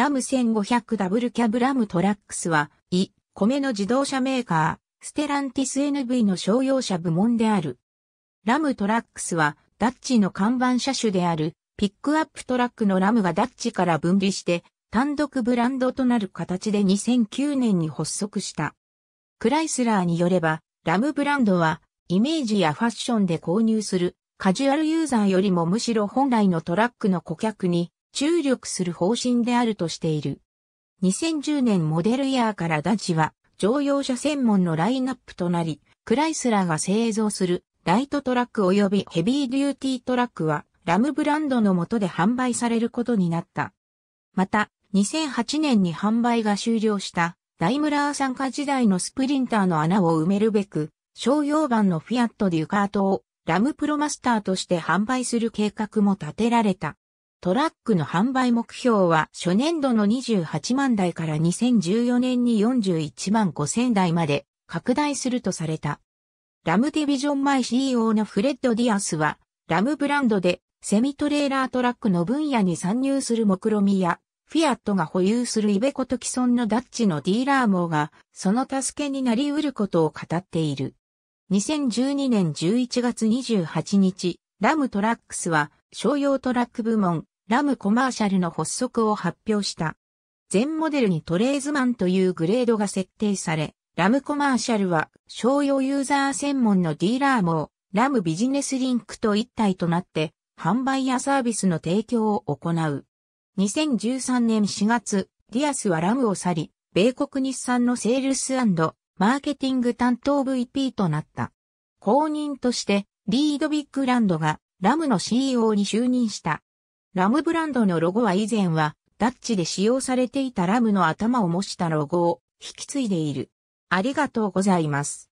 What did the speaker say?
ラム 1500W ダブルキャブラムトラックスは、イ、米の自動車メーカー、ステランティス NV の商用車部門である。ラムトラックスは、ダッチの看板車種である、ピックアップトラックのラムがダッチから分離して、単独ブランドとなる形で2009年に発足した。クライスラーによれば、ラムブランドは、イメージやファッションで購入する、カジュアルユーザーよりもむしろ本来のトラックの顧客に、注力する方針であるとしている。2010年モデルイヤーからダジは乗用車専門のラインナップとなり、クライスラーが製造するライトトラック及びヘビーデューティートラックはラムブランドの下で販売されることになった。また、2008年に販売が終了したダイムラー参加時代のスプリンターの穴を埋めるべく、商用版のフィアットデュカートをラムプロマスターとして販売する計画も立てられた。トラックの販売目標は初年度の28万台から2014年に41万5千台まで拡大するとされた。ラムディビジョン前 CEO のフレッド・ディアスは、ラムブランドでセミトレーラートラックの分野に参入する目論みや、フィアットが保有するイベコと既存のダッチのディーラー網が、その助けになり得ることを語っている。2012年11月28日、ラムトラックスは、商用トラック部門、ラムコマーシャルの発足を発表した。全モデルにトレーズマンというグレードが設定され、ラムコマーシャルは商用ユーザー専門のディーラーもラムビジネスリンクと一体となって販売やサービスの提供を行う。2013年4月、ディアスはラムを去り、米国日産のセールスマーケティング担当 VP となった。公認として、リードビッグランドがラムの CEO に就任した。ラムブランドのロゴは以前は、ダッチで使用されていたラムの頭を模したロゴを引き継いでいる。ありがとうございます。